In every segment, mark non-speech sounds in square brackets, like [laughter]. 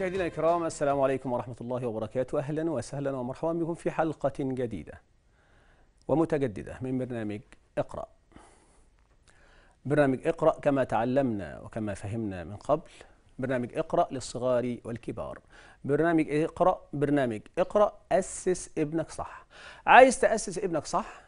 مشاهدينا الكرام السلام عليكم ورحمة الله وبركاته أهلا وسهلا ومرحبا بكم في حلقة جديدة ومتجددة من برنامج اقرأ برنامج اقرأ كما تعلمنا وكما فهمنا من قبل برنامج اقرأ للصغار والكبار برنامج اقرأ برنامج اقرأ أسس ابنك صح عايز تأسس ابنك صح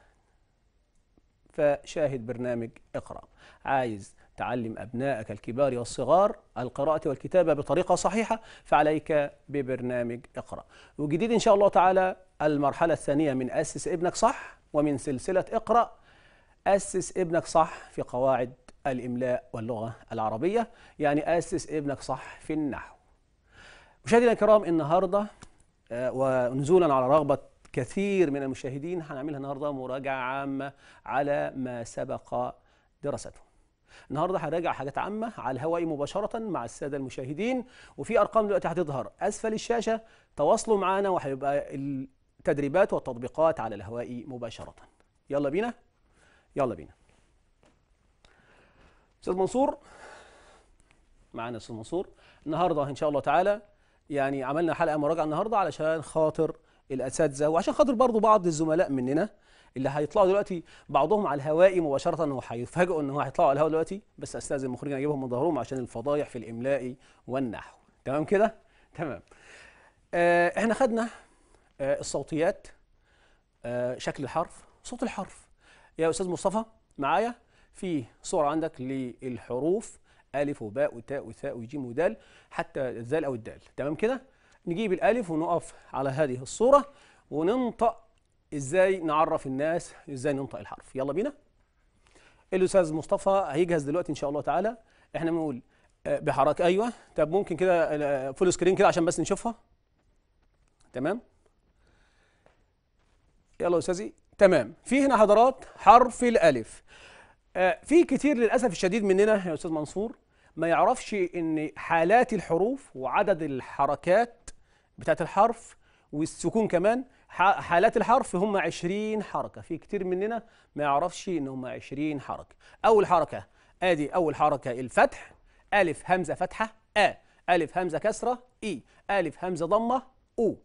فشاهد برنامج اقرأ عايز تعلم أبنائك الكبار والصغار القراءة والكتابة بطريقة صحيحة فعليك ببرنامج اقرأ وجديد إن شاء الله تعالى المرحلة الثانية من أسس ابنك صح ومن سلسلة اقرأ أسس ابنك صح في قواعد الإملاء واللغة العربية يعني أسس ابنك صح في النحو مشاهدينا الكرام النهارده آه، ونزولا على رغبه كثير من المشاهدين هنعملها النهارده مراجعه عامه على ما سبق دراسته النهارده هراجع حاجات عامه على الهواء مباشره مع الساده المشاهدين وفي ارقام دلوقتي هتظهر اسفل الشاشه تواصلوا معانا وهيبقى التدريبات والتطبيقات على الهواء مباشره يلا بينا يلا بينا استاذ منصور معانا استاذ منصور النهارده ان شاء الله تعالى يعني عملنا حلقه مراجعه النهارده علشان خاطر الاساتذه وعشان خاطر برضو بعض الزملاء مننا اللي هيطلعوا دلوقتي بعضهم على الهواء مباشره وهيفاجئوا ان هو هيطلعوا على الهواء دلوقتي بس استاذن المخرجين اجيبهم من ظهرهم عشان الفضايح في الاملاء والنحو تمام كده تمام آه احنا خدنا آه الصوتيات آه شكل الحرف صوت الحرف يا استاذ مصطفى معايا في صور عندك للحروف الف وباء وتاء وثاء وجيم ودال حتى الذال او الدال تمام كده نجيب الالف ونقف على هذه الصوره وننطق ازاي نعرف الناس ازاي ننطق الحرف يلا بينا الاستاذ مصطفى هيجهز دلوقتي ان شاء الله تعالى احنا بنقول آه، بحركه ايوه طب ممكن كده فول آه، سكرين كده عشان بس نشوفها تمام يلا يا استاذي تمام في هنا حضرات حرف الالف آه، في كتير للاسف الشديد مننا يا استاذ منصور ما يعرفش ان حالات الحروف وعدد الحركات بتاعت الحرف والسكون كمان حالات الحرف هم 20 حركة في كتير مننا ما يعرفش ان هم 20 حركة اول حركة ادي اول حركة الفتح الف همزة فتحة آ الف همزة كسرة اي الف همزة ضمة او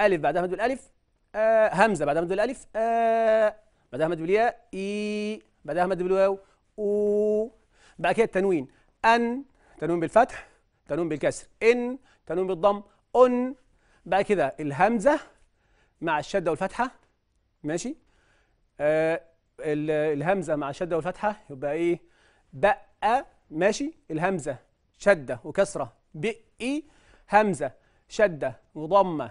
الف بعدها مد بالالف آه همزة بعدها مد بالالف آه بعدها مد بالياء اي بعدها مد بالواو او بعد كده التنوين ان تنوين بالفتح تنوين بالكسر ان تنوين بالضم ان بعد كده الهمزة مع الشدة والفتحة ماشي آه الهمزة مع الشدة والفتحة يبقى إيه بقى ماشي الهمزة شدة وكسرة بقي همزة شدة وضمة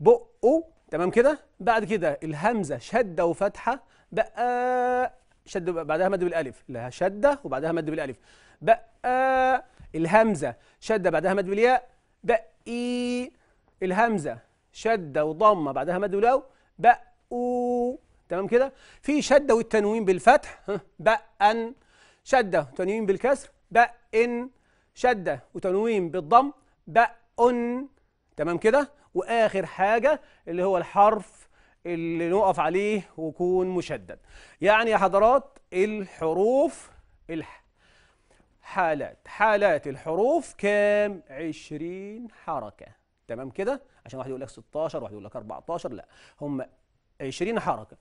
بقه تمام كده بعد كده الهمزة شدة وفتحة بقى شد بعدها مد بالالف لها شده وبعدها مد بالالف بقى الهمزه شده بعدها مد بالياء بقي الهمزه شده وضمه بعدها مد ولو بقوا تمام كده في شده والتنوين بالفتح بأن شده وتنوين بالكسر بأن شده وتنوين بالضم بأن تمام كده واخر حاجه اللي هو الحرف اللي نقف عليه ويكون مشدد يعني يا حضرات الحروف الح... حالات حالات الحروف كام عشرين حركه تمام كده عشان واحد يقول لك 16 واحد يقول لك 14 لا هم 20 حركه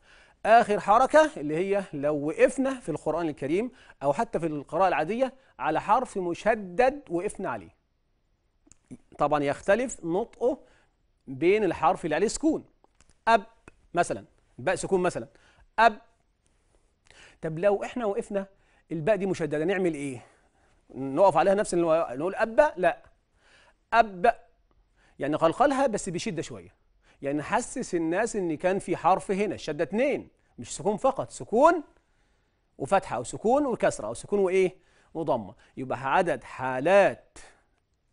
اخر حركه اللي هي لو وقفنا في القران الكريم او حتى في القراءه العاديه على حرف مشدد وقفنا عليه طبعا يختلف نطقه بين الحرف اللي عليه سكون اب مثلا باء سكون مثلا اب طب لو احنا وقفنا الباء دي مشدده نعمل ايه نقف عليها نفس نقول اب لا اب يعني قلقلها بس بشده شويه يعني حسس الناس ان كان في حرف هنا الشده اثنين مش سكون فقط سكون وفتحه او سكون وكسره او سكون وايه وضمه يبقى عدد حالات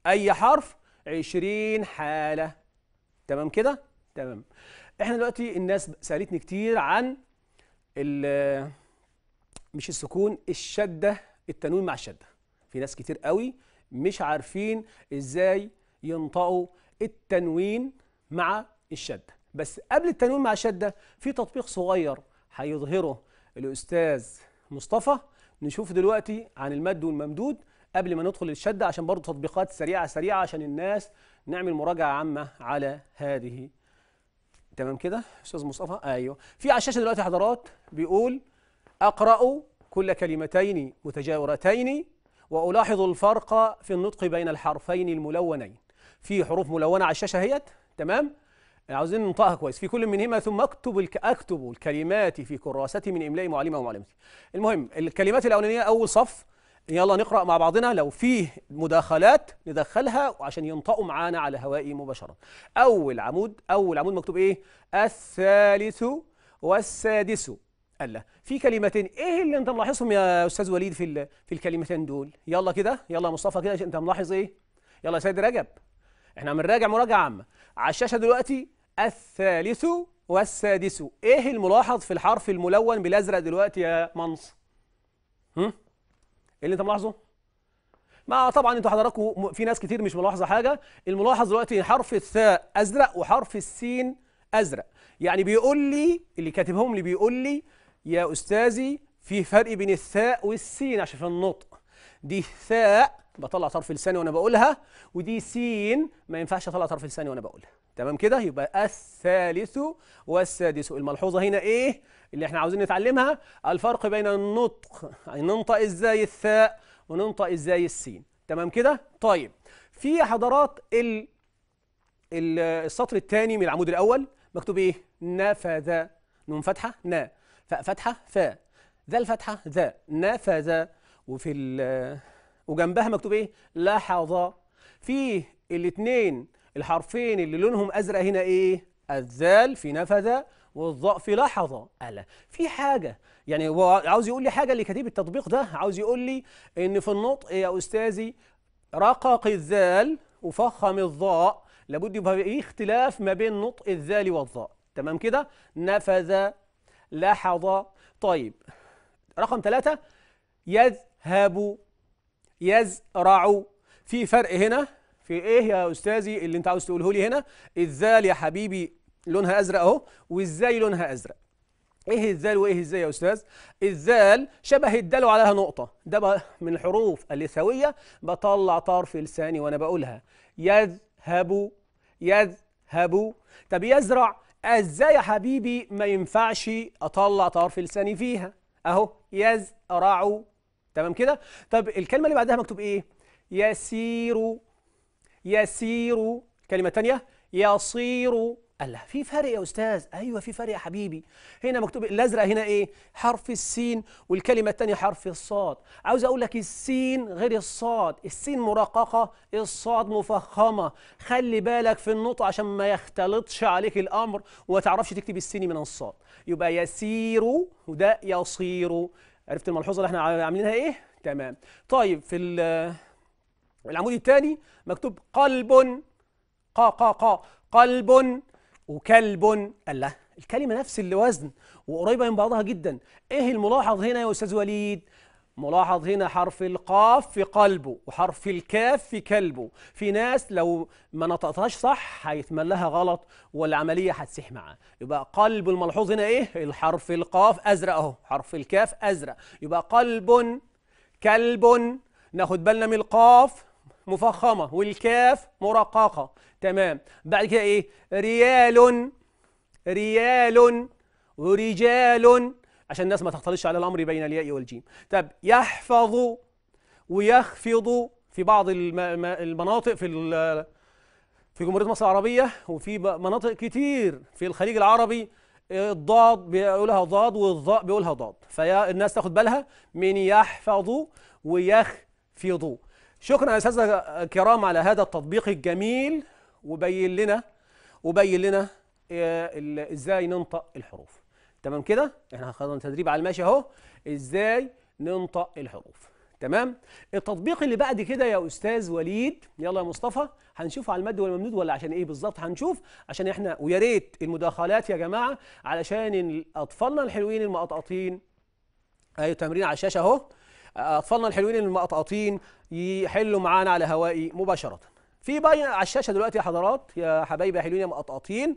اي حرف 20 حاله تمام كده تمام احنا دلوقتي الناس سالتني كتير عن ال مش السكون الشده التنوين مع الشده في ناس كتير قوي مش عارفين ازاي ينطقوا التنوين مع الشدة بس قبل التنوين مع الشدة في تطبيق صغير هيظهره الأستاذ مصطفى نشوف دلوقتي عن المد والممدود قبل ما ندخل الشدة عشان برضو تطبيقات سريعة سريعة عشان الناس نعمل مراجعة عامة على هذه تمام كده أستاذ مصطفى أيوه في على الشاشة دلوقتي حضرات بيقول أقرأ كل كلمتين متجاورتين وألاحظ الفرق في النطق بين الحرفين الملونين في حروف ملونه على الشاشه اهيت تمام عاوزين ننطقها كويس في كل منهما ثم اكتب الك... اكتب الكلمات في كراستي من املاء معلمه ومعلمتي المهم الكلمات الاولانيه اول صف يلا نقرا مع بعضنا لو فيه مداخلات ندخلها وعشان ينطقوا معانا على هوائي مباشره اول عمود اول عمود مكتوب ايه الثالث والسادس الا في كلمتين ايه اللي انت ملاحظهم يا استاذ وليد في في الكلمتين دول يلا كده يلا مصطفى كده انت ملاحظ ايه يلا يا سيد رجب احنا بنراجع مراجعه عامه على الشاشه دلوقتي الثالث والسادس ايه الملاحظ في الحرف الملون بالازرق دلوقتي يا منص هم؟ ايه اللي انت ملاحظه ما طبعا انتوا حضراتكم في ناس كتير مش ملاحظه حاجه الملاحظ دلوقتي حرف الثاء ازرق وحرف السين ازرق يعني بيقول لي اللي كاتبهم لي بيقول لي يا استاذي في فرق بين الثاء والسين عشان في النطق دي ثاء بطلع طرف لساني وانا بقولها ودي سين ما ينفعش اطلع طرف لساني وانا بقولها تمام كده يبقى الثالث والسادس الملحوظه هنا ايه اللي احنا عاوزين نتعلمها الفرق بين النطق يعني ننطق ازاي الثاء وننطق ازاي السين تمام كده طيب في حضرات ال السطر الثاني من العمود الاول مكتوب ايه نفذ نون فتحه ن فاء فتحه فا ذا الفتحه ذا نفذ وفي وجنبها مكتوب ايه لحظة في الاثنين الحرفين اللي لونهم ازرق هنا ايه الذال في نفذ والظاء في لحظة ألا في حاجة يعني هو عاوز يقول لي حاجة اللي كاتب التطبيق ده عاوز يقول لي إن في النطق يا أستاذي رقق الذال وفخم الظاء لابد يبقى في اختلاف ما بين نطق الذال والظاء تمام كده نفذ لحظة طيب رقم ثلاثة يذ يذهب يزرع في فرق هنا في ايه يا استاذي اللي انت عاوز تقوله لي هنا الذال يا حبيبي لونها ازرق اهو وازاي لونها ازرق ايه الذال وايه الزاي يا استاذ الذال شبه الدال وعليها نقطه ده بقى من الحروف اللثويه بطلع طرف لساني وانا بقولها يذهب يذهب طب يزرع ازاي يا حبيبي ما ينفعش اطلع طرف لساني فيها اهو يزرع تمام كده طب الكلمه اللي بعدها مكتوب ايه يسير يسير كلمه ثانيه يصير قال لها في فرق يا استاذ ايوه في فرق يا حبيبي هنا مكتوب الازرق هنا ايه حرف السين والكلمه الثانيه حرف الصاد عاوز اقول لك السين غير الصاد السين مرققه الصاد مفخمه خلي بالك في النطق عشان ما يختلطش عليك الامر وما تعرفش تكتب السين من الصاد يبقى يسير وده يصير عرفت الملحوظه اللي احنا عاملينها ايه تمام طيب في العمود الثاني مكتوب قلب قا قا قا قلب وكلب الله الكلمه نفس الوزن وقريبه من بعضها جدا ايه الملاحظ هنا يا استاذ وليد ملاحظ هنا حرف القاف في قلبه وحرف الكاف في كلبه في ناس لو ما نطقتهاش صح هيتملها لها غلط والعملية هتسيح معاه يبقى قلب الملحوظ هنا ايه الحرف القاف أزرق اهو حرف الكاف أزرق يبقى قلب كلب ناخد بالنا من القاف مفخمة والكاف مرققة تمام بعد كده ايه ريال ريال ورجال عشان الناس ما تختلطش على الامر بين الياء والجيم طب يحفظ ويخفض في بعض المناطق في في جمهوريه مصر العربيه وفي مناطق كتير في الخليج العربي الضاد بيقولها ضاد والظاء بيقولها ضاد فيا الناس تاخد بالها من يحفظ ويخفض شكرا يا اساتذه الكرام على هذا التطبيق الجميل وبين لنا وبين لنا آه، ازاي ننطق الحروف تمام كده احنا خدنا تدريب على الماشي اهو ازاي ننطق الحروف تمام التطبيق اللي بعد كده يا استاذ وليد يلا يا مصطفى هنشوفه على المد والممدود ولا عشان ايه بالظبط هنشوف عشان احنا ويا ريت المداخلات يا جماعه علشان اطفالنا الحلوين المقطقطين اي أيوة، تمرين على الشاشه اهو اطفالنا الحلوين المقطقطين يحلوا معانا على هوائي مباشره في باين على الشاشه دلوقتي يا حضرات يا حبايبي يا حلوين يا مقطقطين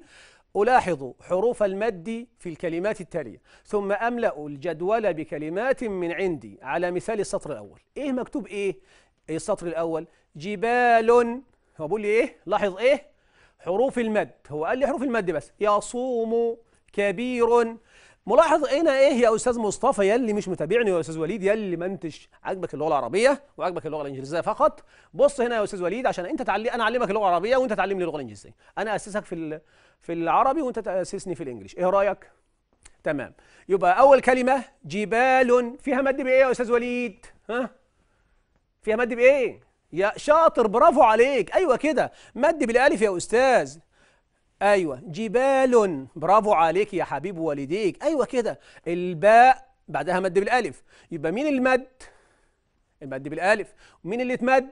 ألاحظ حروف المد في الكلمات التالية ثم أملأ الجدول بكلمات من عندي على مثال السطر الأول إيه مكتوب إيه؟, إيه السطر الأول جبال هو بقول لي إيه؟ لاحظ إيه؟ حروف المد هو قال لي حروف المد بس يصوم كبير ملاحظ هنا ايه يا استاذ مصطفى يا اللي مش متابعني يا استاذ وليد يا اللي ما انتش عاجبك اللغه العربيه وعاجبك اللغه الانجليزيه فقط بص هنا يا استاذ وليد عشان انت تعلي انا اعلمك اللغه العربيه وانت تعلمني اللغه الانجليزيه انا اسسك في في العربي وانت تاسسني في الانجليش ايه رايك تمام يبقى اول كلمه جبال فيها مد بايه يا استاذ وليد ها فيها مد بايه يا شاطر برافو عليك ايوه كده مد بالالف يا استاذ أيوة جبال برافو عليك يا حبيب والديك أيوة كده الباء بعدها مد بالألف يبقى مين المد؟ المد بالألف ومين اللي اتمد؟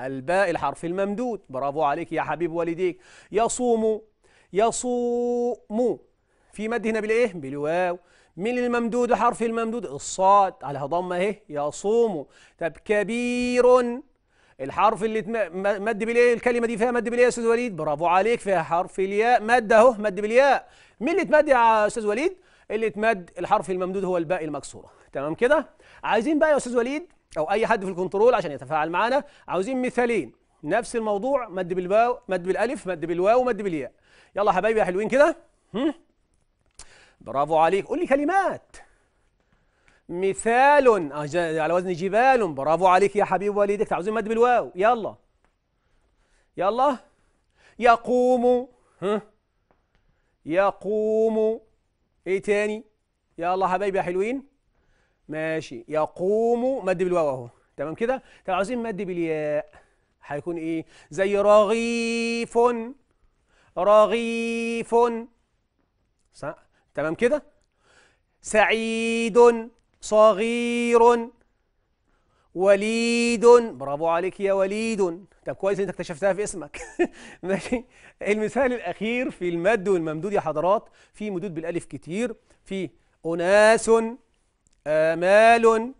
الباء الحرف الممدود برافو عليك يا حبيب والديك يصوم يصوم في مد هنا بالايه بالواو مين الممدود الحرف الممدود الصاد عليها ضمه اهي يصوم طب كبير الحرف اللي مد بالياء الكلمه دي فيها مد بالياء يا استاذ وليد برافو عليك فيها حرف الياء مد اهو مد بالياء مين اللي اتمد يا استاذ وليد اللي اتمد الحرف الممدود هو الباء المكسوره تمام كده عايزين بقى يا استاذ وليد او اي حد في الكنترول عشان يتفاعل معانا عاوزين مثالين نفس الموضوع مد بالباء مد بالالف مد بالواو مد بالياء يلا حبايبي يا حلوين كده برافو عليك قول لي كلمات مثال آه، على وزن جبال برافو عليك يا حبيب والدك تعوزين مد بالواو يلا يلا يقوم ها يقوم ايه تاني يلا حبايبي يا حلوين ماشي يقوم مد بالواو اهو تمام كده طب عاوزين مد بالياء هيكون ايه زي رغيف رغيف صح تمام كده سعيد صغير وليد برافو عليك يا وليد طب كويس انت اكتشفتها في اسمك [laughs] ماشي المثال الاخير في المد والممدود يا حضرات في مدود بالالف كتير في اناس امال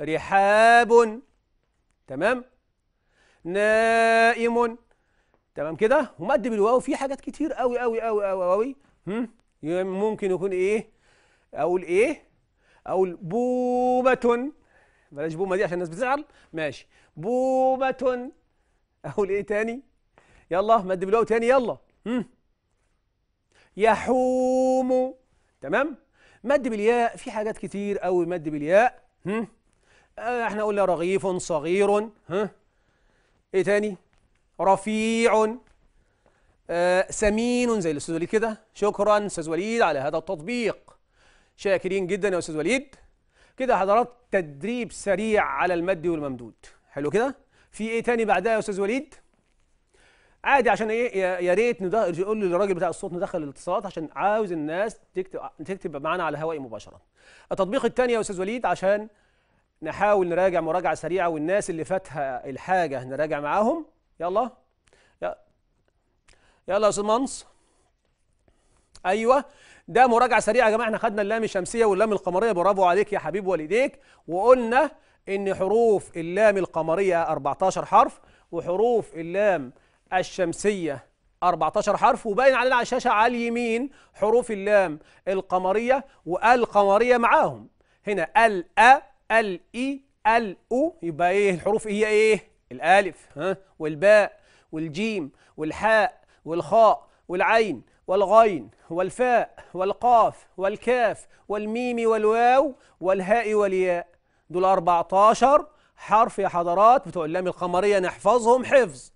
رحاب تمام نائم تمام كده ومد بالواو في حاجات كتير قوي قوي قوي قوي قوي ممكن يكون ايه اقول ايه اقول بومة بلاش بومة دي عشان الناس بتزعل ماشي بومة اقول ايه تاني يلا مد بالواو تاني يلا مم. يحوم تمام مد بالياء في حاجات كتير قوي مد بالياء هم؟ آه، احنا قلنا رغيف صغير ها ايه تاني رفيع آه سمين زي الاستاذ وليد كده شكرا استاذ وليد على هذا التطبيق شاكرين جدا يا استاذ وليد كده حضرات تدريب سريع على المد والممدود حلو كده في ايه تاني بعدها يا استاذ وليد عادي عشان ايه يا ريت نقول للراجل بتاع الصوت ندخل الاتصالات عشان عاوز الناس تكتب تكتب معانا على الهواء مباشره التطبيق الثاني يا استاذ وليد عشان نحاول نراجع مراجعه سريعه والناس اللي فاتها الحاجه نراجع معاهم يلا يلا يا استاذ منص ايوه ده مراجعه سريعه يا جماعه احنا خدنا اللام الشمسيه واللام القمريه برافو عليك يا حبيب والديك وقلنا ان حروف اللام القمريه 14 حرف وحروف اللام الشمسيه 14 حرف وباين علينا على الشاشه على اليمين حروف اللام القمريه والقمريه معاهم هنا ال ا ال اي ال او يبقى ايه الحروف هي إيه؟, ايه الالف ها والباء والجيم والحاء والخاء والعين والغين والفاء والقاف والكاف والميم والواو والهاء والياء دول 14 حرف يا حضرات بتوع اللام القمرية نحفظهم حفظ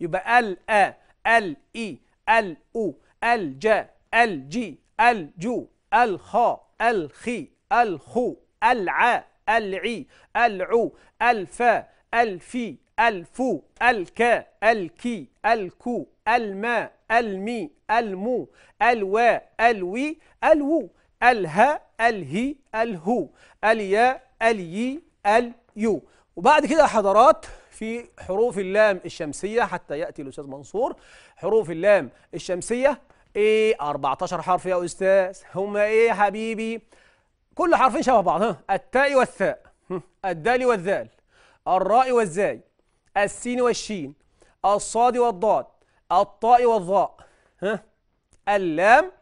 يبقى ال أ ال إي ال أو ال جا ال جي ال جو ال خا ال خي ال خو العا العي العو الفا الفي الفو الكا الكي الكو الماء المي المو الوا الوي الو الها الهي الهو اليا الي اليو وبعد كده حضرات في حروف اللام الشمسية حتى يأتي الأستاذ منصور حروف اللام الشمسية إيه 14 حرف يا أستاذ هما إيه يا حبيبي كل حرفين شبه بعض التاء والثاء الدال والذال الراء والزاي السين والشين الصاد والضاد الطاء والظاء ها اللام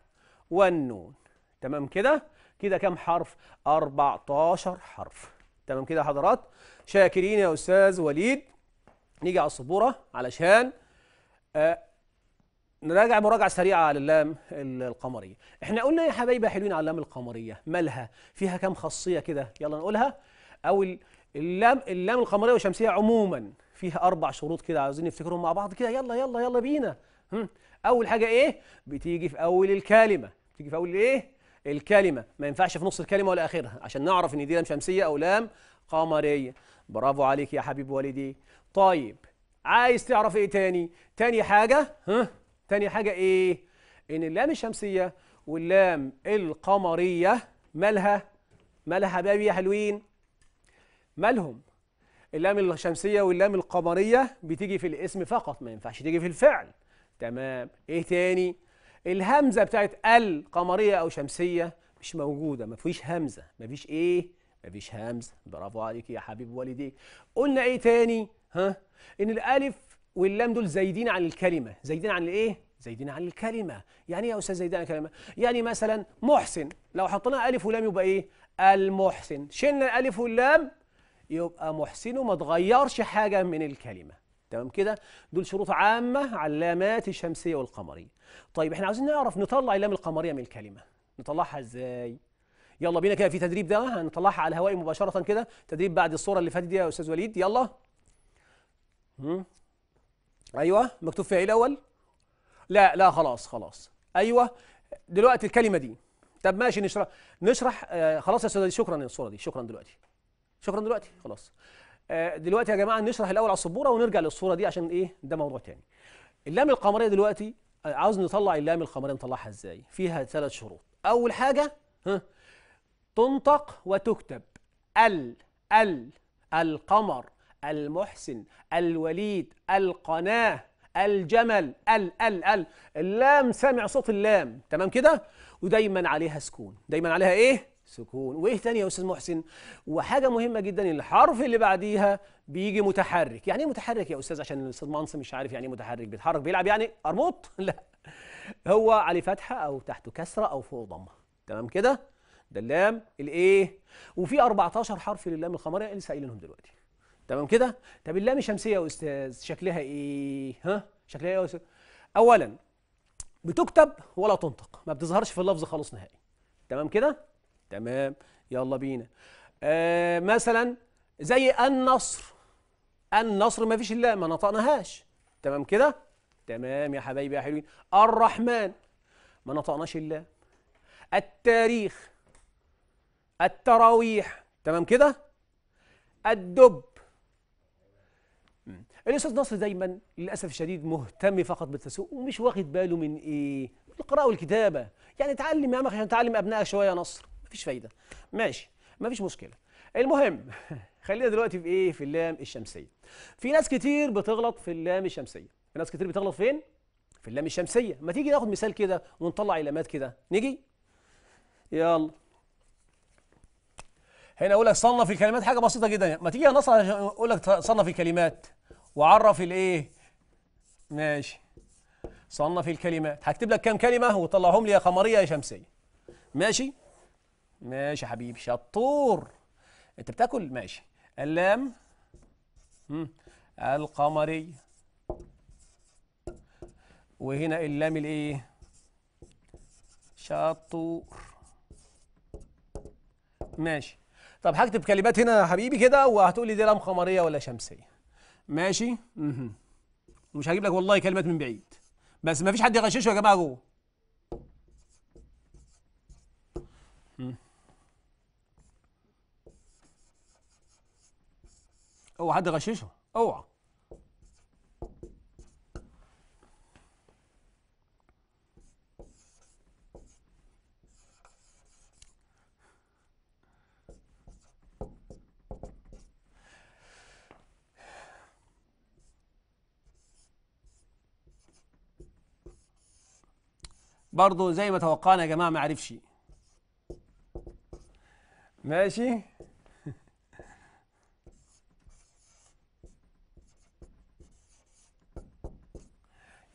والنون تمام كده كده كام حرف 14 حرف تمام كده يا حضرات شاكرين يا استاذ وليد نيجي على السبوره علشان آه نراجع مراجعه سريعه على اللام القمريه احنا قلنا يا حبايبي حلوين على اللام القمريه مالها فيها كام خاصيه كده يلا نقولها او اللام اللام القمريه والشمسيه عموما فيها أربع شروط كده عاوزين نفتكرهم مع بعض كده يلا يلا يلا بينا أول حاجة إيه؟ بتيجي في أول الكلمة بتيجي في أول إيه؟ الكلمة ما ينفعش في نص الكلمة ولا آخرها عشان نعرف إن دي لام شمسية أو لام قمرية برافو عليك يا حبيب والدي طيب عايز تعرف إيه تاني؟ تاني حاجة ها؟ تاني حاجة إيه؟ إن اللام الشمسية واللام القمرية مالها؟ مالها حبايبي يا حلوين؟ مالهم؟ اللام الشمسية واللام القمرية بتيجي في الاسم فقط ما ينفعش تيجي في الفعل تمام ايه تاني الهمزة بتاعت ال قمرية او شمسية مش موجودة ما فيش همزة ما فيش ايه ما فيش همزة برافو عليك يا حبيب والديك قلنا ايه تاني ها ان الالف واللام دول زايدين عن الكلمة زايدين عن الايه زايدين عن الكلمة يعني ايه يا استاذ زايدين عن الكلمة يعني مثلا محسن لو حطينا الف ولام يبقى ايه المحسن شلنا الالف واللام يبقى محسنه ما تغيرش حاجة من الكلمة تمام كده دول شروط عامة على اللامات الشمسية والقمرية طيب احنا عاوزين نعرف نطلع اللام القمرية من الكلمة نطلعها ازاي يلا بينا كده في تدريب ده هنطلعها على الهواء مباشرة كده تدريب بعد الصورة اللي فاتت دي يا أستاذ وليد يلا هم. أيوه مكتوب فيها إيه الأول لا لا خلاص خلاص أيوه دلوقتي الكلمة دي طب ماشي نشرح نشرح آه خلاص يا أستاذ شكرا للصورة دي شكرا دلوقتي شكرا دلوقتي خلاص آه، دلوقتي يا جماعه نشرح الاول على السبوره ونرجع للصوره دي عشان ايه ده موضوع تاني اللام القمريه دلوقتي آه، عاوز نطلع اللام القمريه نطلعها ازاي فيها ثلاث شروط اول حاجه ها تنطق وتكتب ال ال القمر المحسن الوليد القناه الجمل ال ال ال اللام سامع صوت اللام تمام كده ودايما عليها سكون دايما عليها ايه سكون وايه ثاني يا استاذ محسن وحاجه مهمه جدا الحرف اللي بعديها بيجي متحرك يعني ايه متحرك يا استاذ عشان الاستاذ منصه مش عارف يعني ايه متحرك بيتحرك بيلعب يعني ارمط [laughs] لا هو عليه فتحه او تحته كسره او فوق ضمه تمام كده ده اللام الايه وفي 14 حرف للام القمريه لسه قايلينهم دلوقتي تمام كده طب اللام الشمسيه يا استاذ شكلها ايه ها شكلها ايه يا استاذ اولا بتكتب ولا تنطق ما بتظهرش في اللفظ خالص نهائي تمام كده تمام يلا بينا آه مثلا زي النصر النصر ما فيش الله ما نطقناهاش تمام كده تمام يا حبايبي يا حلوين الرحمن ما نطقناش الله التاريخ التراويح تمام كده الدب الاستاذ نصر دايما للاسف الشديد مهتم فقط بالتسوق ومش واخد باله من ايه القراءه والكتابه يعني اتعلم يا عم عشان تعلم ابنائك شويه يا نصر مفيش فايده ماشي مفيش مشكله المهم [laughs] خلينا دلوقتي في ايه في اللام الشمسيه في ناس كتير بتغلط في اللام الشمسيه في ناس كتير بتغلط فين في اللام الشمسيه ما تيجي ناخد مثال كده ونطلع علامات كده نيجي يلا هنا اقول لك صنف الكلمات حاجه بسيطه جدا ما تيجي يا نصر اقول لك صنف الكلمات وعرف الايه ماشي صنف الكلمات هكتب لك كام كلمه وطلعهم لي يا قمريه يا شمسيه ماشي ماشي يا حبيبي شطور انت بتاكل ماشي اللام القمري وهنا اللام الايه شطور ماشي طب هكتب كلمات هنا يا حبيبي كده وهتقول لي دي لام قمريه ولا شمسيه ماشي مش هجيب لك والله كلمات من بعيد بس مفيش حد يغششه يا جماعه جوه اوعى حد غششه اوعى برضه زي ما توقعنا يا جماعه ما عرفش ماشي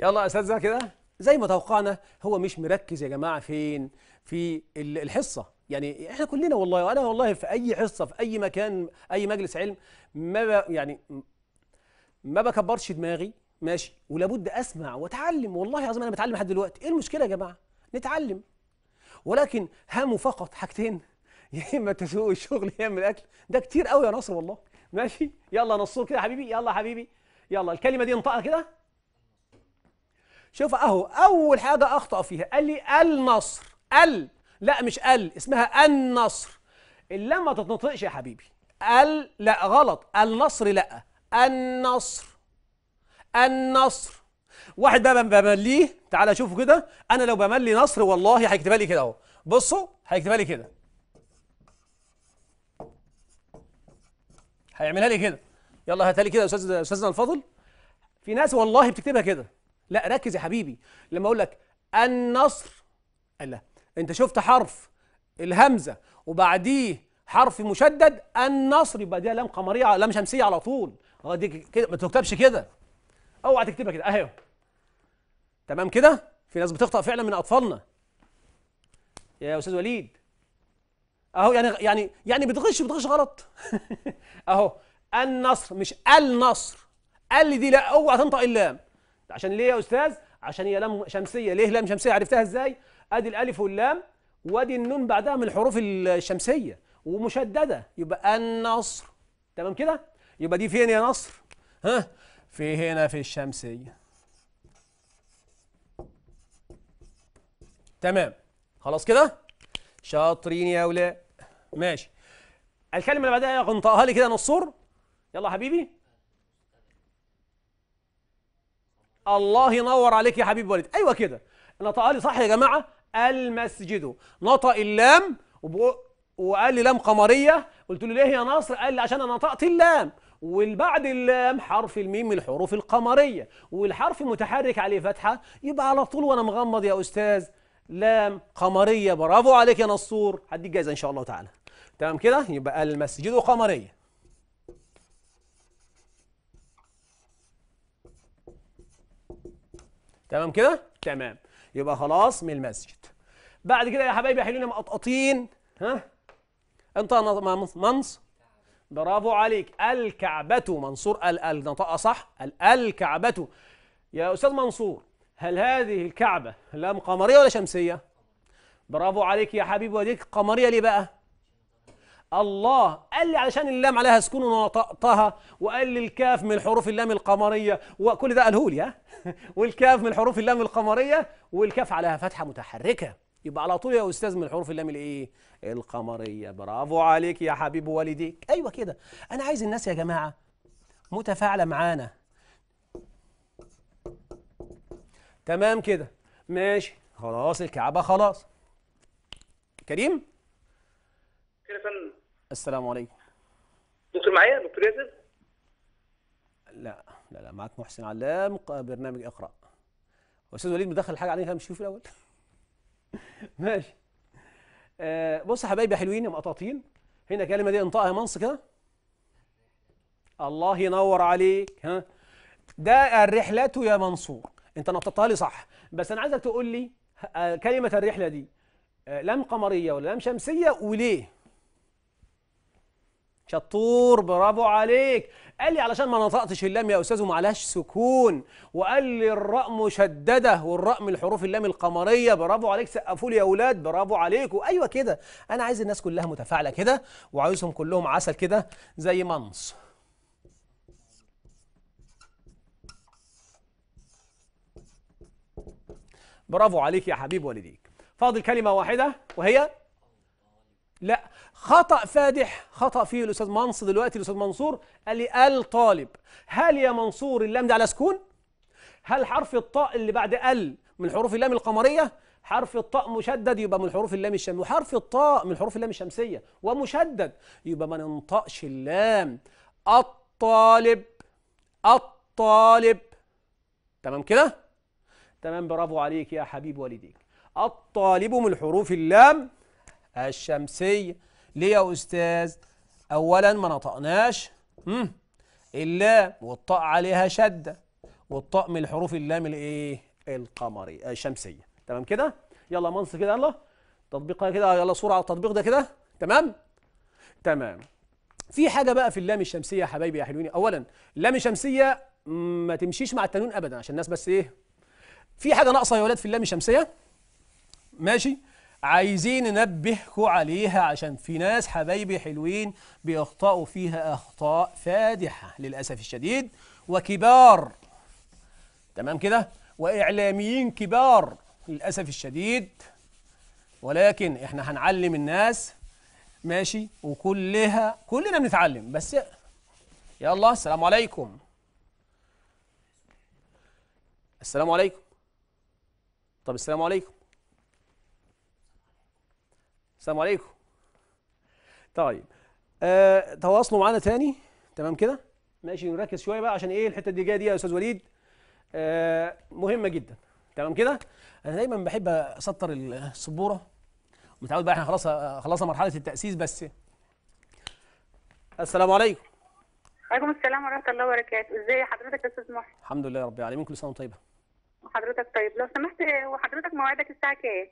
يلا أساتذة كده زي ما توقعنا هو مش مركز يا جماعة فين في الحصة يعني احنا كلنا والله وانا والله في اي حصه في اي مكان اي مجلس علم ما يعني ما بكبرش دماغي ماشي ولابد اسمع واتعلم والله العظيم انا بتعلم لحد دلوقتي ايه المشكله يا جماعه نتعلم ولكن هامه فقط حاجتين [laughs] يا اما تسوق الشغل يا اما الاكل ده كتير قوي يا ناصر والله ماشي يلا نصور كده يا حبيبي يلا حبيبي يلا الكلمه دي انطقها كده شوف اهو اول حاجه اخطا فيها قال لي النصر ال لا مش ال اسمها النصر اللام ما تتنطقش يا حبيبي ال لا غلط النصر لا النصر النصر واحد بقى بمليه تعالى شوفوا كده انا لو بملي نصر والله هيكتبها لي كده اهو بصوا هيكتبها لي كده هيعملها لي كده يلا هاتها لي كده يا استاذ استاذنا الفاضل في ناس والله بتكتبها كده لا ركز يا حبيبي لما اقول لك النصر لا انت شفت حرف الهمزه وبعديه حرف مشدد النصر يبقى دي لام قمريه لام شمسيه على طول اه دي كده ما تكتبش كده اوعى تكتبها كده اهي تمام كده في ناس بتخطا فعلا من اطفالنا يا استاذ وليد اهو يعني يعني يعني بتغش بتغش غلط [laughs] اهو النصر مش النصر قال لي دي لا اوعى تنطق اللام عشان ليه يا استاذ عشان هي لام شمسيه ليه لام شمسيه عرفتها ازاي ادي الالف واللام وادي النون بعدها من الحروف الشمسيه ومشدده يبقى النصر تمام كده يبقى دي فين يا نصر ها في هنا في الشمسيه تمام خلاص كده شاطرين يا اولاد ماشي الكلمه اللي بعدها غنطقها لي كده نصور يلا حبيبي الله ينور عليك يا حبيب والدي ايوه كده نطقها لي صح يا جماعه المسجد نطق اللام وقال لي لام قمريه قلت له ليه يا نصر قال لي عشان انا نطقت اللام والبعد اللام حرف الميم من الحروف القمريه والحرف متحرك عليه فتحه يبقى على طول وانا مغمض يا استاذ لام قمريه برافو عليك يا نصور هديك جايزه ان شاء الله تعالى تمام كده يبقى المسجد قمريه تمام كده تمام يبقى خلاص من المسجد بعد كده يا حبايبي يا حلوين مقطقطين ها انت منص برافو عليك الكعبة منصور ال ال نطقها صح ال الكعبة يا استاذ منصور هل هذه الكعبة لام قمرية ولا شمسية برافو عليك يا حبيبي وديك قمرية ليه بقى الله قال لي علشان اللام عليها سكون ونطقتها وقال لي الكاف من حروف اللام القمرية وكل ده قاله لي ها [laughs] والكاف من حروف اللام القمرية والكاف عليها فتحة متحركة يبقى على طول يا استاذ من حروف اللام الايه القمرية برافو عليك يا حبيب والديك ايوه كده انا عايز الناس يا جماعة متفاعلة معانا تمام كده ماشي خلاص الكعبة خلاص كريم كده السلام عليكم دكتور معايا دكتور ياسر لا لا لا معاك محسن علام برنامج اقرا استاذ وليد مدخل حاجه علينا مش في الاول [laughs] ماشي آه بص يا حبايبي حلوين يا مقطاطين هنا كلمه دي انطقها يا منص كده الله ينور عليك ها ده الرحلات يا منصور انت نطقتها لي صح بس انا عايزك تقول لي آه، كلمه الرحله دي آه، لام قمريه ولا لام شمسيه وليه شطور برافو عليك قال لي علشان ما نطقتش اللام يا استاذ ومعلاش سكون وقال لي الراء مشدده والراء من حروف اللام القمريه برافو عليك سقفوا لي يا اولاد برافو عليك ايوه كده انا عايز الناس كلها متفاعله كده وعايزهم كلهم عسل كده زي منص برافو عليك يا حبيب والديك فاضل كلمه واحده وهي لا خطأ فادح خطأ فيه الأستاذ منصور دلوقتي الأستاذ منصور قال لي الطالب هل يا منصور اللام دي على سكون؟ هل حرف الطاء اللي بعد ال من حروف اللام القمرية؟ حرف الطاء مشدد يبقى من حروف اللام الشمسية وحرف الطاء من حروف اللام الشمسية ومشدد يبقى ما ننطقش اللام الطالب الطالب تمام كده؟ تمام برافو عليك يا حبيب والديك الطالب من حروف اللام الشمسية ليه يا أستاذ أولا ما نطقناش اللام والطاء عليها شدة والطاء من الحروف اللام الايه القمرية آه، الشمسية تمام كده يلا منص كده يلا تطبيقها كده يلا صورة على التطبيق ده كده تمام تمام في حاجة بقى في اللام الشمسية يا حبايبي يا حلوين أولا اللام الشمسية ما تمشيش مع التنوين أبدا عشان الناس بس إيه في حاجة ناقصة يا ولاد في اللام الشمسية ماشي عايزين ننبهكم عليها عشان في ناس حبايبي حلوين بيخطئوا فيها أخطاء فادحة للأسف الشديد وكبار تمام كده وإعلاميين كبار للأسف الشديد ولكن إحنا هنعلم الناس ماشي وكلها كلنا بنتعلم بس يلا السلام عليكم السلام عليكم طب السلام عليكم السلام عليكم طيب آه، تواصلوا معانا تاني تمام كده ماشي نركز شويه بقى عشان ايه الحته دي جايه دي يا استاذ وليد آه، مهمه جدا تمام كده انا دايما بحب اسطر السبوره متعود بقى احنا خلاص خلصنا مرحله التاسيس بس السلام عليكم وعليكم السلام ورحمه الله وبركاته ازي حضرتك يا استاذ محسن الحمد لله رب العالمين كل سنه وانت طيبه وحضرتك طيب لو سمحت وحضرتك موعدك الساعه كام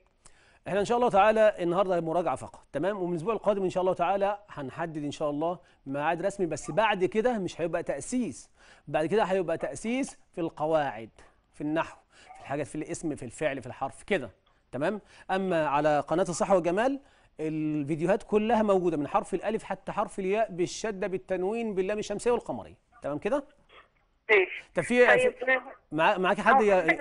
احنا ان شاء الله تعالى النهارده مراجعه فقط تمام ومن الاسبوع القادم ان شاء الله تعالى هنحدد ان شاء الله ميعاد رسمي بس بعد كده مش هيبقى تاسيس بعد كده هيبقى تاسيس في القواعد في النحو في الحاجات في الاسم في الفعل في الحرف كده تمام اما على قناه الصحه والجمال الفيديوهات كلها موجوده من حرف الالف حتى حرف الياء بالشده بالتنوين باللام الشمسيه والقمريه تمام كده ماشي طب في معاكي حد آه، يا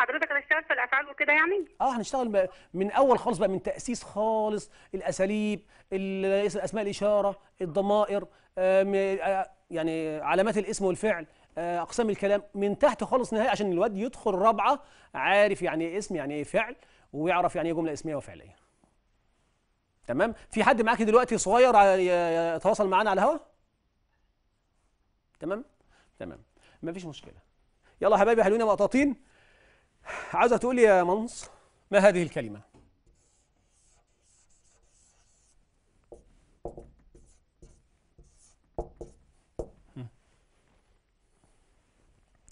حضرتك هتشتغل في الافعال وكده يعني اه هنشتغل من اول خالص بقى من تاسيس خالص الاساليب اسماء الاشاره الضمائر آه، آه، يعني علامات الاسم والفعل آه، اقسام الكلام من تحت خالص نهائي عشان الواد يدخل رابعه عارف يعني ايه اسم يعني ايه فعل ويعرف يعني ايه جمله اسميه وفعليه تمام في حد معاك دلوقتي صغير يتواصل معانا على الهواء تمام تمام مفيش مشكله يلا يا حبايبي حلوين يا مقطاطين عايزه تقول يا منص ما هذه الكلمة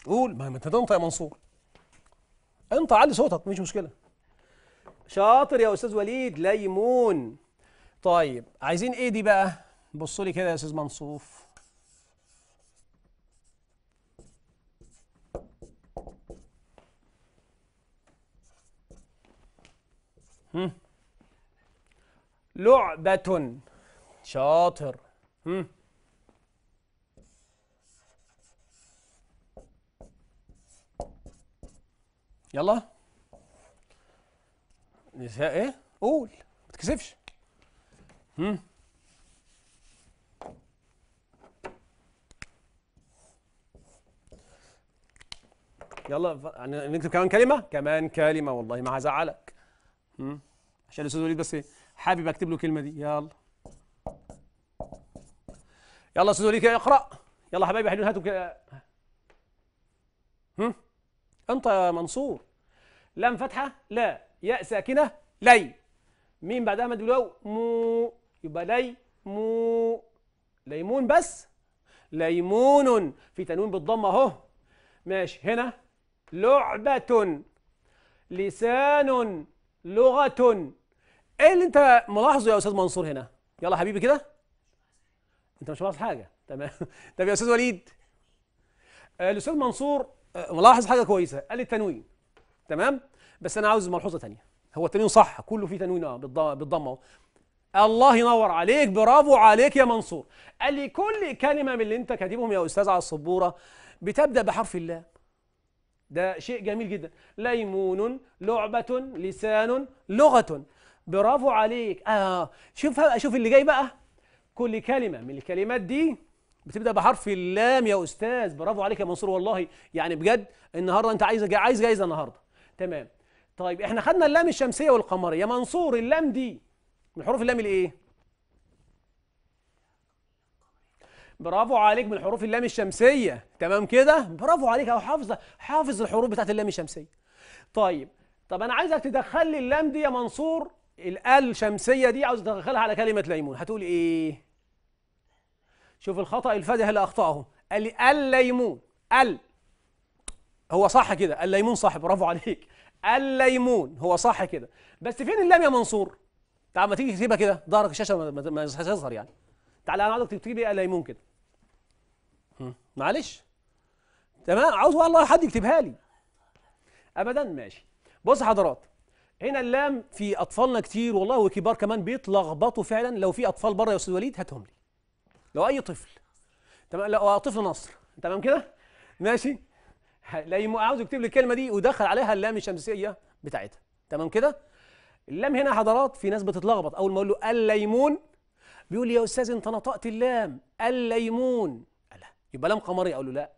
قول ما انت تنطق يا منصور انت علي صوتك مش مشكلة شاطر يا استاذ وليد ليمون طيب عايزين ايه دي بقى بصوا لي كده يا استاذ منصور لعبة شاطر يلا نساء ايه قول ما تكسفش يلا يعني نكتب كمان كلمه كمان كلمه والله ما هزعلك عشان الاستاذ وليد بس إيه، حابب اكتب له الكلمه دي يلا يلا استاذ وليد اقرا يلا حبايبي حلوين هاتوا كده هم انت يا منصور لام فتحه لا ياء ساكنه لي مين بعدها مد بالواو مو يبقى لي مو ليمون بس ليمون في تنوين بالضمه اهو ماشي هنا لعبه لسان لغه ايه اللي انت ملاحظه يا استاذ منصور هنا يلا حبيبي كده انت مش ملاحظ حاجه تمام [laughs] طب يا استاذ وليد آه، الاستاذ منصور آه، ملاحظ حاجه كويسه قال التنوين تمام بس انا عاوز ملحوظه ثانيه هو التنوين صح كله فيه تنوين اه بالضمه الله ينور عليك برافو عليك يا منصور قال لي كل كلمه من اللي انت كاتبهم يا استاذ على السبوره بتبدا بحرف اللام ده شيء جميل جدا ليمون لعبه لسان لغه برافو عليك اه شوف شوف اللي جاي بقى كل كلمه من الكلمات دي بتبدا بحرف اللام يا استاذ برافو عليك يا منصور والله يعني بجد النهارده انت عايز عايز جايزه النهارده تمام طيب احنا خدنا اللام الشمسيه والقمريه يا منصور اللام دي من حروف اللام الايه برافو عليك من حروف اللام الشمسيه تمام كده برافو عليك او حافظه حافظ الحروف بتاعت اللام الشمسيه طيب طب انا عايزك تدخل لي اللام دي يا منصور الال شمسيه دي عاوز تدخلها على كلمه ليمون هتقول ايه شوف الخطا الفادح اللي اخطاه قال لي الليمون ال هو صح كده الليمون صح برافو عليك الليمون هو صح كده بس فين اللام يا منصور تعال ما تيجي تكتبها كده ظهرك الشاشه ما هتظهر يعني تعالى انا عاوزك تكتب لي الليمون كده معلش تمام عاوز والله حد يكتبها لي ابدا ماشي بص حضرات هنا اللام في اطفالنا كتير والله وكبار كمان بيتلخبطوا فعلا لو في اطفال بره يا استاذ وليد هاتهم لي لو اي طفل تمام لو آه، طفل نصر تمام كده ماشي لا عاوز يكتب لي الكلمه دي ودخل عليها اللام الشمسيه بتاعتها تمام كده اللام هنا حضرات في ناس بتتلخبط اول ما اقول له الليمون بيقول لي يا استاذ انت نطقت اللام الليمون لا يبقى لام قمريه اقول له لا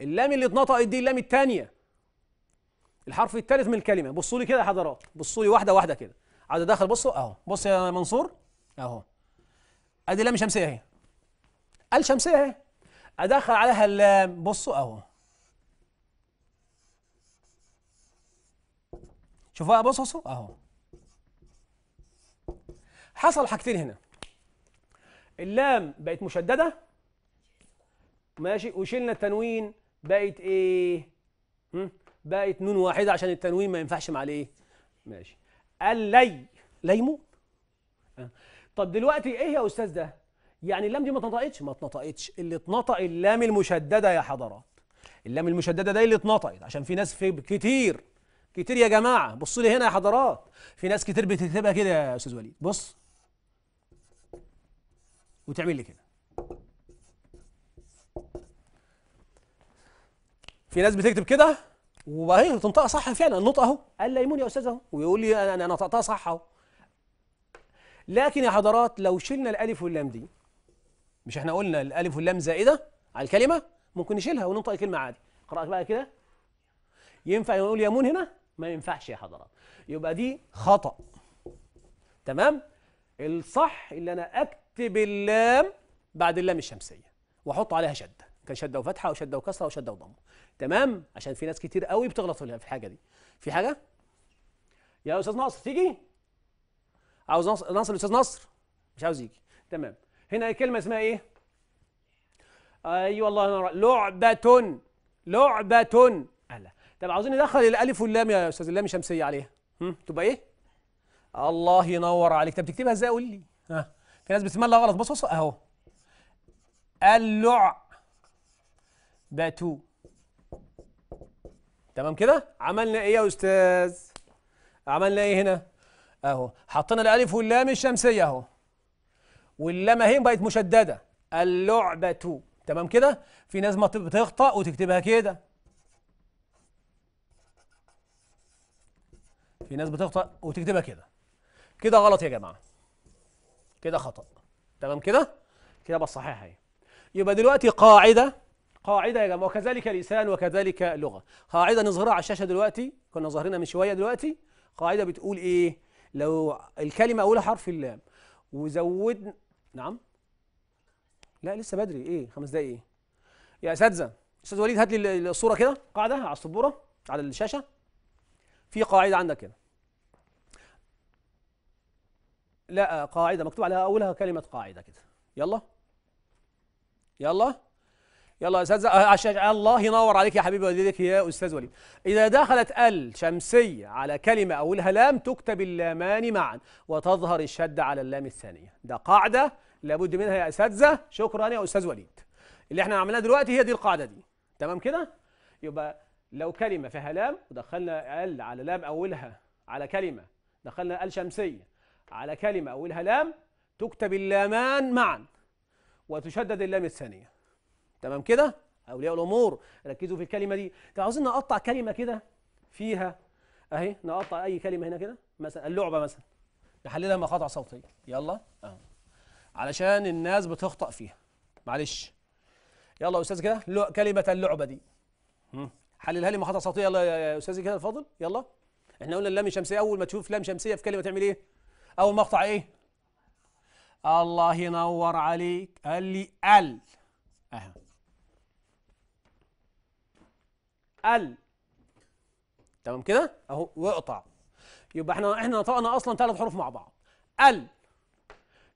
اللام اللي اتنطقت دي اللام الثانيه الحرف الثالث من الكلمه بصوا لي كده يا حضرات بصوا لي واحده واحده كده عايز ادخل بصوا اهو بص يا منصور اهو ادي لام شمسيه اهي الشمسيه شمسيه اهي ادخل عليها اللام بصوا اهو شوفوا بقى بصوا بصوا اهو حصل حاجتين هنا اللام بقت مشدده ماشي وشلنا التنوين بقت ايه؟ هم؟ بقت نون واحده عشان التنوين ما ينفعش مع الايه ماشي اللي ليمون آه. طب دلوقتي ايه يا استاذ ده يعني اللام دي ما اتنطقتش ما اتنطقتش اللي اتنطق اللام المشدده يا حضرات اللام المشدده دي اللي اتنطقت عشان في ناس في كتير كتير يا جماعه بصوا لي هنا يا حضرات في ناس كتير بتكتبها كده يا استاذ وليد بص وتعمل لي كده في ناس بتكتب كده وبعدين تنطقها صح فعلا النطق اهو قال ليمون يا استاذ اهو ويقول لي انا نطقتها صح اهو لكن يا حضرات لو شلنا الالف واللام دي مش احنا قلنا الالف واللام زائده على الكلمه ممكن نشيلها وننطق الكلمه عادي قرات بقى كده ينفع نقول يمون هنا ما ينفعش يا حضرات يبقى دي خطا تمام الصح اللي انا اكتب اللام بعد اللام الشمسيه واحط عليها شده كان شده وفتحه وشده وكسره وشده وضمه تمام عشان في ناس كتير قوي بتغلط في الحاجه دي في حاجه يا استاذ ناصر تيجي عاوز ناصر ناصر استاذ نصر مش عاوز يجي تمام هنا كلمه اسمها ايه اي أيوة والله نور. لعبه لعبه الا طب عاوزين ندخل الالف واللام يا استاذ اللام شمسيه عليها هم؟ تبقى ايه الله ينور عليك طب تكتبها ازاي قول لي ها في ناس بتسملها غلط بص بص اهو اللعبه تمام كده عملنا ايه يا استاذ عملنا ايه هنا اهو حطينا الالف واللام الشمسيه اهو واللام اهي بقت مشدده اللعبه تمام كده في ناس ما بتخطا وتكتبها كده في ناس بتخطا وتكتبها كده كده غلط يا جماعه كده خطا تمام كده كده بس صحيحه اهي يبقى دلوقتي قاعده قاعدة يا جماعة وكذلك لسان وكذلك لغة قاعدة نظهرها على الشاشة دلوقتي كنا ظاهرينها من شوية دلوقتي قاعدة بتقول إيه لو الكلمة أولها حرف اللام وزودنا نعم لا لسه بدري إيه خمس دقايق إيه يا أساتذة أستاذ وليد هات لي الصورة كده قاعدة على السبورة على الشاشة في قاعدة عندك كده لا قاعدة مكتوب عليها أولها كلمة قاعدة كده يلا يلا يلا يا استاذ عشان الله ينور عليك يا حبيبي وليدك يا استاذ وليد اذا دخلت ال شمسيه على كلمه اولها لام تكتب اللامان معا وتظهر الشده على اللام الثانيه ده قاعده لابد منها يا اساتذه شكرا يا استاذ وليد اللي احنا عملناه دلوقتي هي دي القاعده دي تمام كده يبقى لو كلمه فيها لام ودخلنا ال على لام اولها على كلمه دخلنا ال شمسيه على كلمه اولها لام تكتب اللامان معا وتشدد اللام الثانيه تمام كده اولياء الامور ركزوا في الكلمه دي طب عاوزين نقطع كلمه كده فيها اهي نقطع اي كلمه هنا كده مثلا اللعبه مثلا نحللها مقاطع صوتيه يلا اه علشان الناس بتخطأ فيها معلش يلا يا استاذ كده كلمه اللعبه دي حللها لي مقاطع صوتيه يلا يا استاذي كده الفاضل يلا احنا قلنا اللام الشمسيه اول ما تشوف لام شمسيه في كلمه تعمل ايه اول مقطع ايه الله ينور عليك قال لي ال اهو ال تمام كده اهو واقطع يبقى احنا احنا نطقنا اصلا ثلاث حروف مع بعض ال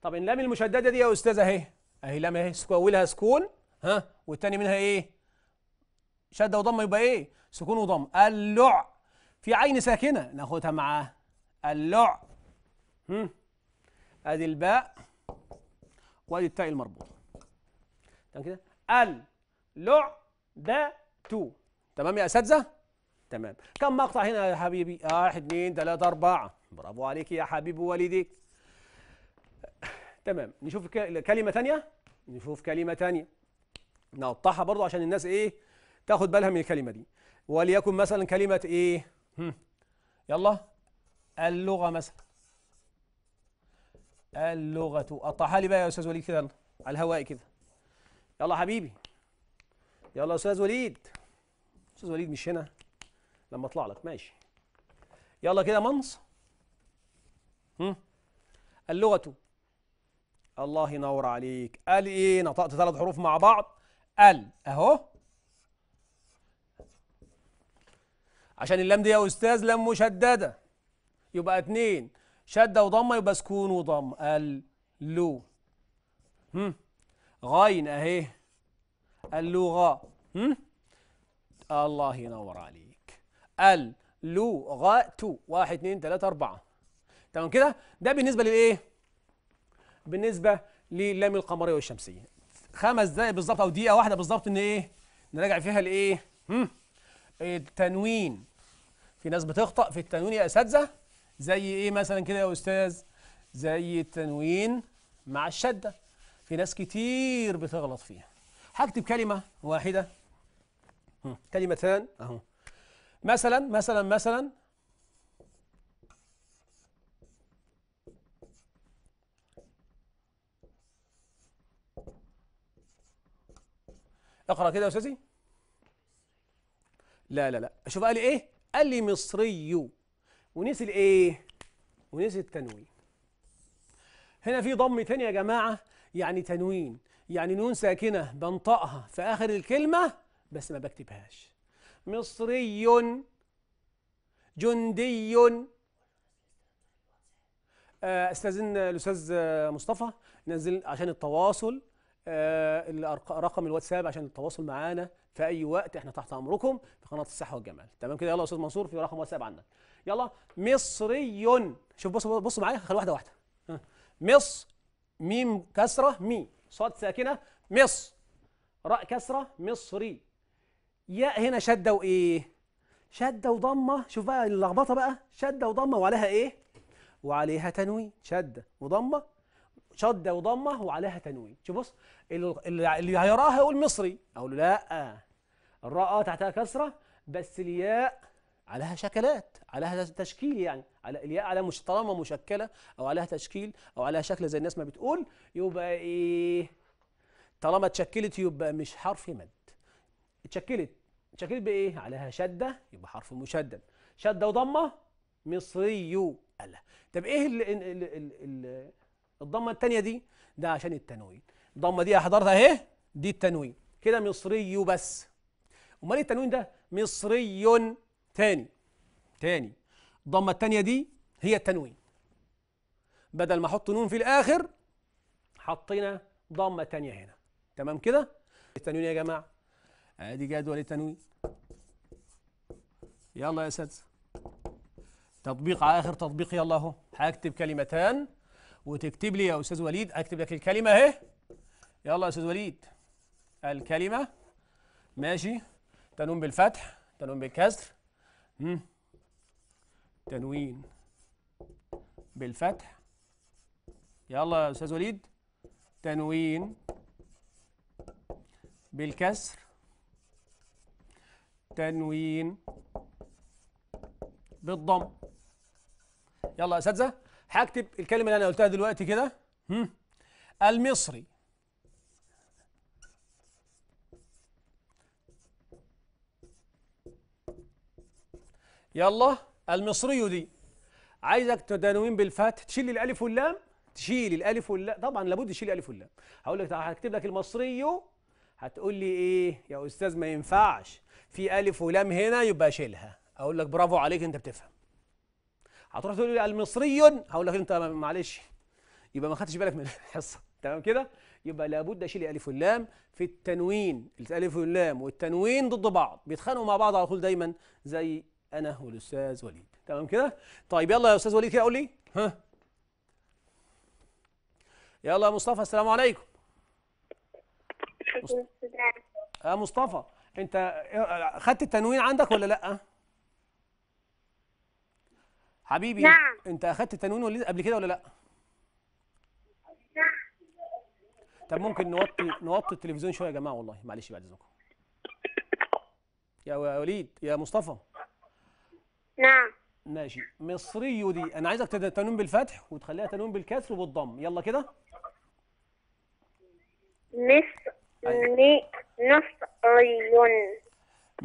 طب اللام المشدده دي يا استاذه اهي اهي لام اهي اولها سكون ها والثاني منها ايه شده وضمه يبقى ايه سكون وضم اللع في عين ساكنه ناخدها مع اللع هم ادي الباء وادي التاء المربوطه تمام كده اللع ده تو تمام يا اساتذه تمام كم مقطع هنا يا حبيبي 1 2 3 4 برافو عليك يا حبيب والديك تمام نشوف كلمة ثانية نشوف كلمة ثانية نقطعها برضو عشان الناس ايه تاخد بالها من الكلمة دي وليكن مثلا كلمة ايه هم. يلا اللغة مثلا اللغة قطعها لي بقى يا أستاذ وليد كده على الهواء كده يلا حبيبي يلا يا أستاذ وليد استاذ وليد مش هنا لما اطلع لك ماشي يلا كده منص هم؟ اللغة الله ينور عليك قال ايه نطقت ثلاث حروف مع بعض قال اهو عشان اللام دي يا استاذ لام مشدده يبقى اتنين شده وضمه يبقى سكون وضم قال لو هم غين اهي اللغه هم الله ينور عليك تو واحد اثنين ثلاثة أربعة تمام كده ده بالنسبة للإيه؟ بالنسبة للام القمرية والشمسية خمس دقايق بالظبط أو دقيقة واحدة بالظبط إن إيه؟ نراجع فيها الإيه؟ التنوين في ناس بتخطأ في التنوين يا أساتذة زي إيه مثلا كده يا أستاذ؟ زي التنوين مع الشدة في ناس كتير بتغلط فيها هكتب كلمة واحدة كلمتان اهو مثلا مثلا مثلا اقرا كده يا استاذي لا لا لا شوف قال لي ايه قال لي مصري ونسي الايه ونسي التنوين هنا في ضم تاني يا جماعه يعني تنوين يعني نون ساكنه بنطقها في اخر الكلمه بس ما بكتبهاش مصري جندي آه، استاذن الاستاذ مصطفى ننزل عشان التواصل آه، رقم الواتساب عشان التواصل معانا في اي وقت احنا تحت امركم في قناه الصحه والجمال تمام كده يلا يا استاذ منصور في رقم واتساب عندك يلا مصري شوف بص بص معايا خلي واحده واحده مص ميم كسره مي صاد ساكنه مص راء كسره مصري ياء هنا شده وايه شده وضمه شوف بقى اللخبطه بقى شده وضمه وعليها ايه وعليها تنوين شده وضمه شده وضمه وعليها تنوين شوف بص اللي هيراها يقول مصري اقول له لا الراء تحتها كسره بس الياء عليها شكلات عليها تشكيل يعني على الياء على مش طالما مشكله او عليها تشكيل او عليها شكل زي الناس ما بتقول يبقى ايه طالما اتشكلت يبقى مش حرف مد اتشكلت شكل بايه عليها شده يبقى حرف مشدد شده وضمه مصري الا طب ايه الـ الـ الـ الـ الضمه الثانيه دي ده عشان التنوين الضمه دي حضرتها اهي دي التنوين كده مصري بس امال إيه التنوين ده مصري تاني تاني الضمه الثانيه دي هي التنوين بدل ما احط نون في الاخر حطينا ضمه تانية هنا تمام كده التنوين يا جماعه ادي جدول التنوين يلا يا اساتذه تطبيق على اخر تطبيق يلا اهو هكتب كلمتان وتكتب لي يا استاذ وليد اكتب لك الكلمه اهي يلا يا استاذ وليد الكلمه ماشي تنوين بالفتح تنوين بالكسر مم. تنوين بالفتح يلا يا استاذ وليد تنوين بالكسر تنوين بالضم يلا يا اساتذه هكتب الكلمه اللي انا قلتها دلوقتي كده المصري يلا المصري دي عايزك تنوين بالفتح تشيل الالف واللام تشيل الالف واللام طبعا لابد تشيل الالف واللام هقول لك هكتب لك المصري هتقول لي ايه يا استاذ ما ينفعش في ألف ولام هنا يبقى شيلها أقول لك برافو عليك أنت بتفهم هتروح تقول لي المصري هقول لك أنت معلش يبقى ما خدتش بالك من [laughs] الحصة تمام كده يبقى لابد أشيل ألف واللام في التنوين الألف واللام والتنوين ضد بعض بيتخانقوا مع بعض على طول دايما زي أنا والأستاذ وليد تمام كده طيب يلا يا أستاذ وليد كده قول لي ها يلا يا مصطفى السلام عليكم آه، مصطفى. مصطفى انت خدت التنوين عندك ولا لا حبيبي نعم. انت اخدت التنوين قبل كده ولا لا نعم طب ممكن نوطي نوطي التلفزيون شويه يا جماعه والله معلش بعد اذنكم يا وليد يا مصطفى نعم ماشي مصري دي انا عايزك تنوين بالفتح وتخليها تنوين بالكسر وبالضم يلا كده مصر نصري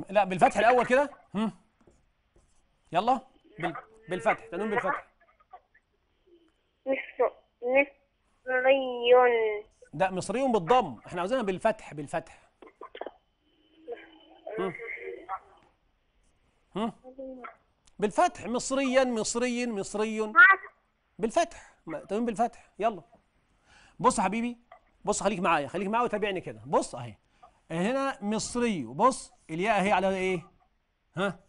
لا بالفتح الاول كده يلا بال... بالفتح تنون بالفتح مصر مصري ده مصري بالضم احنا عاوزينها بالفتح بالفتح بالفتح مصريا مصري مصري بالفتح تمام بالفتح يلا بص يا حبيبي بص خليك معايا خليك معايا وتابعني كده بص اهي هنا مصري بص الياء اهي على ايه ها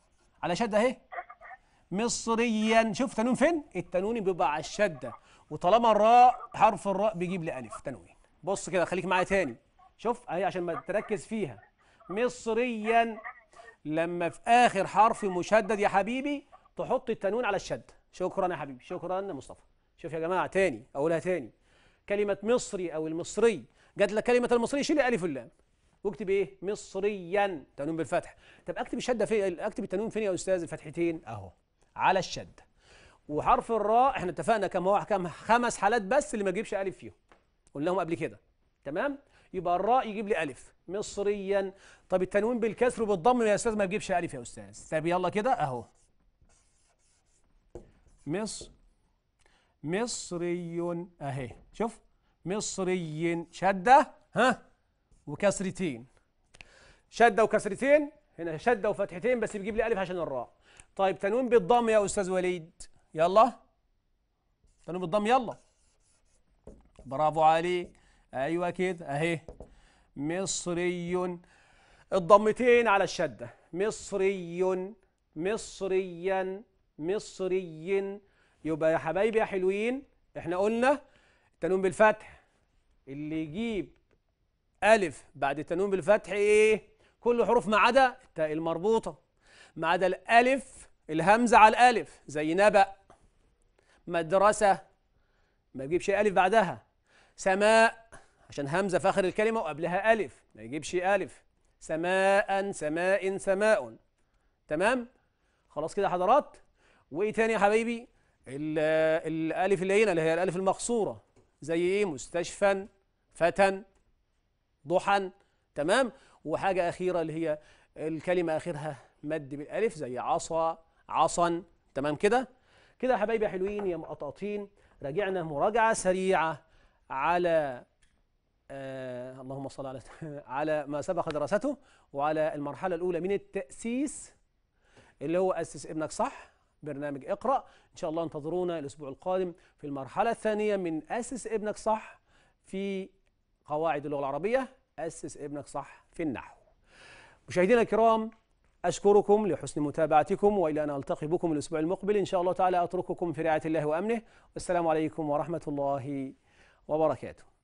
على شده اهي مصريا شوف تنون فين التنون بيبقى على الشده وطالما الراء حرف الراء بيجيب لألف تنوين بص كده خليك معايا تاني شوف اهي عشان ما تركز فيها مصريا لما في آخر حرف مشدد يا حبيبي تحط التنوين على الشد شكرا يا حبيبي شكرا يا مصطفى شوف يا جماعة تاني أقولها تاني كلمة مصري أو المصري جات لك كلمة المصري شيل ألف واللام واكتب إيه مصريا تنوين بالفتح طب أكتب الشدة فين أكتب التنوين فين يا أستاذ الفتحتين أهو على الشدة وحرف الراء احنا اتفقنا كم هو كم خمس حالات بس اللي ما يجيبش ألف فيهم قلناهم قبل كده تمام يبقى الراء يجيب لي ألف مصريا طب التنوين بالكسر وبالضم يا أستاذ ما يجيبش ألف يا أستاذ طب يلا كده أهو مصر مصري اهي شوف مصري شده ها وكسرتين شده وكسرتين هنا شده وفتحتين بس بيجيب لي الف عشان الراء طيب تنوين بالضم يا استاذ وليد يلا تنوين بالضم يلا برافو عليك ايوه كده اهي مصري الضمتين على الشده مصري مصريا مصري يبقى يا حبايبي يا حلوين احنا قلنا التنوين بالفتح اللي يجيب ألف بعد التنوين بالفتح إيه؟ كل حروف ما عدا التاء المربوطة ما عدا الألف الهمزة على الألف زي نبأ مدرسة ما يجيبش ألف بعدها سماء عشان همزة في آخر الكلمة وقبلها ألف ما يجيبش ألف سماء سماء سماء تمام؟ خلاص كده يا حضرات وإيه تاني يا حبايبي؟ الالف هنا اللي هي الالف المقصوره زي ايه مستشفى فتى ضحى تمام وحاجه اخيره اللي هي الكلمه اخرها مد بالالف زي عصا عصا تمام كده كده يا حبايبي يا حلوين يا مقطاطين راجعنا مراجعه سريعه على آه اللهم صل على [laughs] على ما سبق دراسته وعلى المرحله الاولى من التاسيس اللي هو اسس ابنك صح برنامج اقرأ إن شاء الله انتظرونا الأسبوع القادم في المرحلة الثانية من أسس ابنك صح في قواعد اللغة العربية أسس ابنك صح في النحو مشاهدينا الكرام أشكركم لحسن متابعتكم وإلى أن ألتقي بكم الأسبوع المقبل إن شاء الله تعالى أترككم في رعاية الله وأمنه والسلام عليكم ورحمة الله وبركاته